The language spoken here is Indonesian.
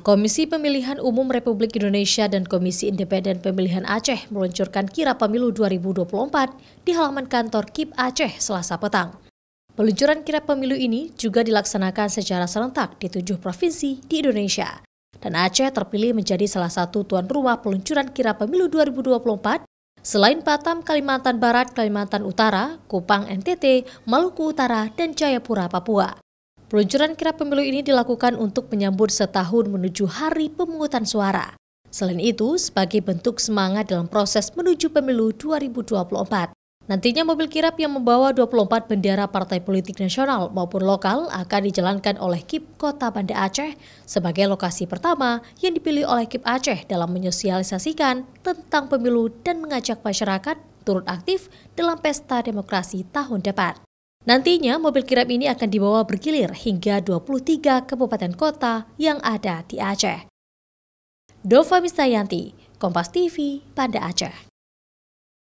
Komisi Pemilihan Umum Republik Indonesia dan Komisi Independen Pemilihan Aceh meluncurkan kira pemilu 2024 di halaman kantor KIP Aceh selasa petang. Peluncuran kira pemilu ini juga dilaksanakan secara serentak di tujuh provinsi di Indonesia. Dan Aceh terpilih menjadi salah satu tuan rumah peluncuran kira pemilu 2024 selain Batam, Kalimantan Barat, Kalimantan Utara, Kupang, NTT, Maluku Utara, dan Jayapura, Papua. Peluncuran kirap pemilu ini dilakukan untuk menyambut setahun menuju hari pemungutan suara. Selain itu, sebagai bentuk semangat dalam proses menuju pemilu 2024. Nantinya mobil kirap yang membawa 24 bendera partai politik nasional maupun lokal akan dijalankan oleh KIP Kota Banda Aceh sebagai lokasi pertama yang dipilih oleh KIP Aceh dalam menyosialisasikan tentang pemilu dan mengajak masyarakat turut aktif dalam pesta demokrasi tahun depan. Nantinya mobil kirap ini akan dibawa bergilir hingga 23 kabupaten kota yang ada di Aceh. Dova Misayanti, Kompas TV, Banda Aceh.